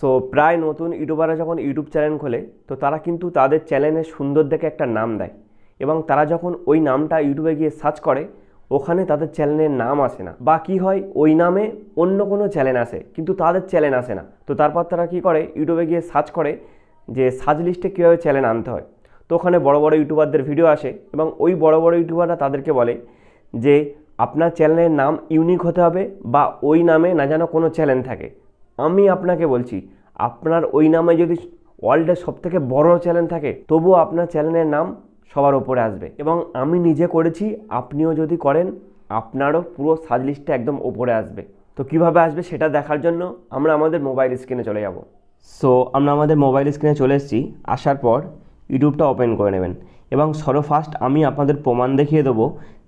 so প্রায় নতুন ইউটিউবাররা যখন ইউটিউব চ্যানেল খোলে তো তারা কিন্তু তাদের চ্যানেলের সুন্দর দেখে একটা নাম দেয় এবং তারা যখন ওই নামটা ইউটিউবে গিয়ে সার্চ করে ওখানে তাদের চ্যানেলের নাম আসে না বা কী হয় ওই নামে অন্য কোনো চ্যানেল আসে কিন্তু তাদের চ্যানেল আসে না তো তারপর তারা কী করে ইউটিউবে গিয়ে সার্চ করে যে সার্চ লিস্টে কীভাবে চ্যানেল আনতে হয় তো ওখানে বড় বড় ইউটিউবারদের ভিডিও আসে এবং ওই বড় বড় ইউটিউবাররা তাদেরকে বলে যে আপনার চ্যানেলের নাম ইউনিক হতে হবে বা ওই নামে না যেন কোনো চ্যানেল থাকে আমি আপনাকে বলছি আপনার ওই নামে যদি ওয়ার্ল্ডের সবথেকে বড় চ্যানেল থাকে তবুও আপনার চ্যানেলের নাম সবার ওপরে আসবে এবং আমি নিজে করেছি আপনিও যদি করেন আপনারও পুরো সাজ লিস্টটা একদম ওপরে আসবে তো কিভাবে আসবে সেটা দেখার জন্য আমরা আমাদের মোবাইল স্ক্রিনে চলে যাব সো আমরা আমাদের মোবাইল স্ক্রিনে চলে এসেছি আসার পর ইউটিউবটা ওপেন করে নেবেন এবং সর্বফার্স্ট আমি আপনাদের প্রমাণ দেখিয়ে দেবো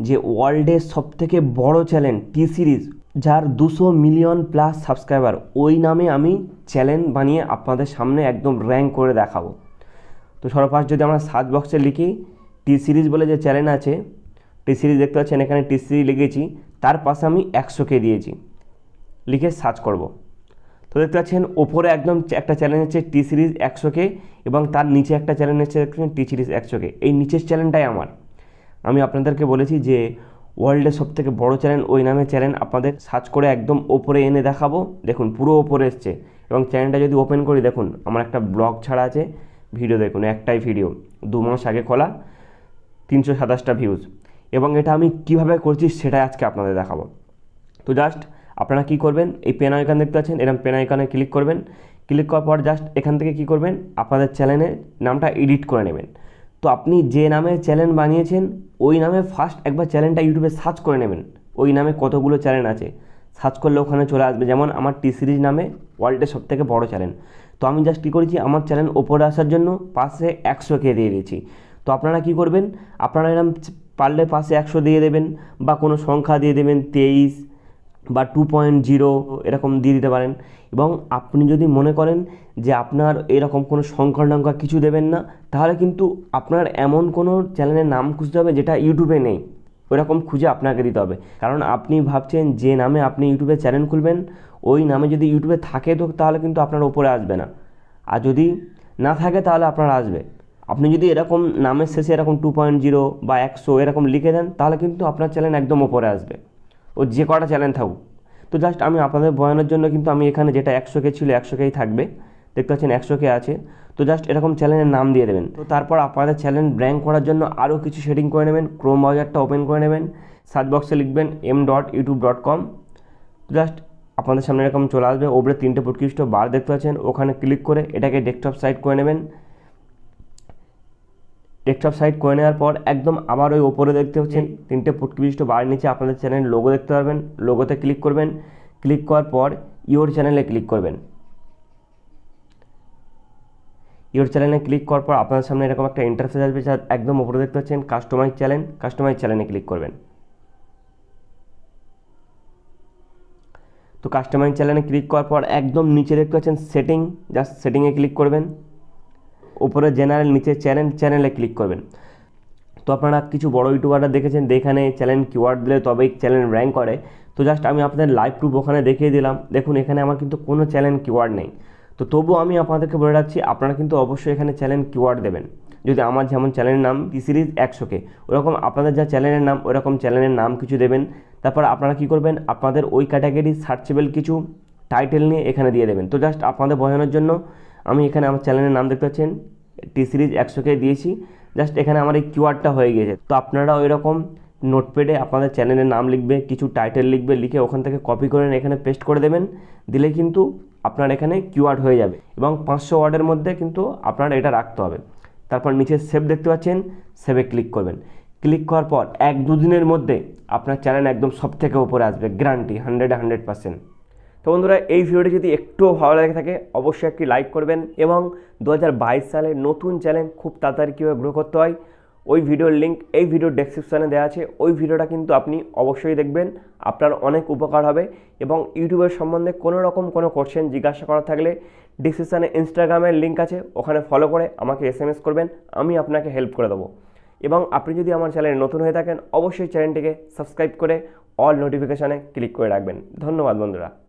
যে ওয়ার্ল্ডের সবথেকে বড় চ্যানেল টি সিরিজ যার দুশো মিলিয়ন প্লাস সাবস্ক্রাইবার ওই নামে আমি চ্যানেল বানিয়ে আপনাদের সামনে একদম র্যাঙ্ক করে দেখাবো তো সর্বপাশ যদি আমরা সার্চ বক্সে লিখি টি সিরিজ বলে যে চ্যানেল আছে টি সিরিজ দেখতে পাচ্ছেন এখানে টি সিরিজ লিখেছি তার পাশে আমি একশোকে দিয়েছি লিখে সার্চ করব তো দেখতে পাচ্ছেন ওপরে একদম একটা চ্যালেঞ্জ হচ্ছে টি সিরিজ একশোকে এবং তার নিচে একটা চ্যালেঞ্জ হচ্ছে দেখতে টি সিরিজ একশোকে এই নিচের চ্যানেলটাই আমার আমি আপনাদেরকে বলেছি যে ওয়ার্ল্ডের সব থেকে বড়ো চ্যানেল ওই নামে চ্যানেল আপনাদের সার্চ করে একদম ওপরে এনে দেখাবো দেখুন পুরো ওপরে এসছে এবং চ্যানেলটা যদি ওপেন করি দেখুন আমার একটা ব্লগ ছাড়া আছে ভিডিও দেখুন একটাই ভিডিও দু মাস আগে খোলা তিনশো সাতাশটা ভিউজ এবং এটা আমি কিভাবে করছি সেটাই আজকে আপনাদের দেখাবো তো জাস্ট আপনারা কি করবেন এই পেন আইকান দেখতে পাচ্ছেন এরকম পেন আইকানে ক্লিক করবেন ক্লিক করার পর জাস্ট এখান থেকে কি করবেন আপনাদের চ্যানেলের নামটা এডিট করে নেবেন তো আপনি যে নামে চ্যানেল বানিয়েছেন ওই নামে ফার্স্ট একবার চ্যানেলটা ইউটিউবে সার্চ করে নেবেন ওই নামে কতগুলো চ্যানেল আছে সার্চ করলে ওখানে চলে আসবে যেমন আমার টি সিরিজ নামে ওয়ার্ল্ডের সব থেকে চ্যানেল তো আমি জাস্ট কী করেছি আমার চ্যানেল ওপরে আসার জন্য পাশে একশো কে দিয়ে দিয়েছি তো আপনারা কি করবেন আপনারা এরম পারলে পাশে একশো দিয়ে দেবেন বা কোনো সংখ্যা দিয়ে দেবেন তেইশ বা টু পয়েন্ট জিরো এরকম দিয়ে দিতে পারেন এবং আপনি যদি মনে করেন যে আপনার এরকম কোনো সংখ্যা টঙ্কা কিছু দেবেন না তাহলে কিন্তু আপনার এমন কোনো চ্যানেলের নাম খুঁজতে হবে যেটা ইউটিউবে নেই ওইরকম খুঁজে আপনাকে দিতে হবে কারণ আপনি ভাবছেন যে নামে আপনি ইউটিউবে চ্যানেল খুলবেন ওই নামে যদি ইউটিউবে থাকে তো তাহলে কিন্তু আপনার ওপরে আসবে না আর যদি না থাকে তাহলে আপনার আসবে আপনি যদি এরকম নামের শেষে এরকম টু পয়েন্ট জিরো বা একশো এরকম লিখে দেন তাহলে কিন্তু আপনার চ্যানেল একদম ওপরে আসবে ও যে কটা চ্যানেল থাকুক তো জাস্ট আমি আপনাদের বয়ানোর জন্য কিন্তু আমি এখানে যেটা একশো কে ছিল একশো কেই থাকবে দেখতে পাচ্ছেন একশো কে আছে তো জাস্ট এরকম চ্যানেলের নাম দিয়ে দেবেন তো তারপর আপনাদের চ্যানেল ব্র্যাঙ্ক করার জন্য আরও কিছু সেটিং করে নেবেন ক্রোম ব্রাউজারটা ওপেন করে নেবেন সার্চ বক্সে লিখবেন M dot YouTube dot com just আপনাদের সামনে এরকম চলে আসবে ওপরে তিনটে প্রকৃষ্ট বার দেখতে পাচ্ছেন ওখানে ক্লিক করে এটাকে ডেস্কটপ সাইট করে নেবেন ডেস্কটপ সাইট করে নেওয়ার পর একদম আবার ওই ওপরে দেখতে পাচ্ছেন তিনটে ফুটকিবিষ্ট বাড়ির বার নিচে আপনাদের চ্যানেল লোগো দেখতে পারবেন লোগোতে ক্লিক করবেন ক্লিক করার পর ইওর চ্যানেলে ক্লিক করবেন ইওর চ্যানেলে ক্লিক করার পর আপনার সামনে এরকম একটা ইন্টারফেস আসবে যা একদম ওপরে দেখতে পাচ্ছেন কাস্টমাইজ চ্যানেল কাস্টমাইজ চ্যানেলে ক্লিক করবেন তো কাস্টমাইজ চ্যানেলে ক্লিক করার পর একদম নিচে দেখতে পাচ্ছেন সেটিং জাস্ট সেটিংয়ে ক্লিক করবেন উপরে জেনারেল নিচে চ্যানেল চ্যানেলে ক্লিক করবেন তো আপনারা কিছু বড় ইউটিউবাররা দেখেছেন যেখানে চ্যানেল কিওয়ার্ড দিলে তবেই চ্যানেল র্যাঙ্ক করে তো জাস্ট আমি আপনাদের লাইভ প্রুফ ওখানে দেখিয়ে দিলাম দেখুন এখানে আমার কিন্তু কোনো চ্যানেল কিওয়ার্ড নেই তো তবুও আমি আপনাদেরকে বলে রাখছি আপনারা কিন্তু অবশ্যই এখানে চ্যানেল কিওয়ার্ড দেবেন যদি আমার যেমন চ্যানেলের নাম টি সিরিজ একশোকে ওরকম আপনাদের যা চ্যানেলের নাম ওরকম চ্যানেলের নাম কিছু দেবেন তারপর আপনারা কি করবেন আপনাদের ওই ক্যাটাগরি সার্চেবল কিছু টাইটেল নিয়ে এখানে দিয়ে দেবেন তো জাস্ট আপনাদের বোঝানোর জন্য আমি এখানে আমার চ্যানেলের নাম দেখতে পাচ্ছেন টি সিরিজ একশোকে দিয়েছি জাস্ট এখানে আমার এই কিউআরটা হয়ে গেছে তো আপনারাও এরকম নোটপ্যাডে আপনাদের চ্যানেলের নাম লিখবে কিছু টাইটেল লিখবে লিখে ওখান থেকে কপি করে এখানে পেস্ট করে দেবেন দিলে কিন্তু আপনার এখানে কিউআর হয়ে যাবে এবং পাঁচশো ওয়ার্ডের মধ্যে কিন্তু আপনার এটা রাখতে হবে তারপর নিচে সেভ দেখতে পাচ্ছেন সেভে ক্লিক করবেন ক্লিক করার পর এক দুদিনের মধ্যে আপনার চ্যানেল একদম সব থেকে উপরে আসবে গ্যারান্টি হান্ড্রেডে হান্ড্রেড পার্সেন্ট তো বন্ধুরা এই ভিডিওটি যদি একটুও ভালো লাগে থাকে অবশ্যই একটি লাইক করবেন এবং দু সালে নতুন চ্যানেল খুব তাড়াতাড়ি কীভাবে গ্রো করতে হয় ওই ভিডিওর লিঙ্ক এই ভিডিওর ডেসক্রিপশানে দেওয়া আছে ওই ভিডিওটা কিন্তু আপনি অবশ্যই দেখবেন আপনার অনেক উপকার হবে এবং ইউটিউবের সম্বন্ধে কোনো রকম কোনো কোশ্চেন জিজ্ঞাসা করা থাকলে ডিসক্রিপশানে ইনস্টাগ্রামের লিঙ্ক আছে ওখানে ফলো করে আমাকে এস করবেন আমি আপনাকে হেল্প করে দেবো এবং আপনি যদি আমার চ্যানেলে নতুন হয়ে থাকেন অবশ্যই চ্যানেলটিকে সাবস্ক্রাইব করে অল নোটিফিকেশানে ক্লিক করে রাখবেন ধন্যবাদ বন্ধুরা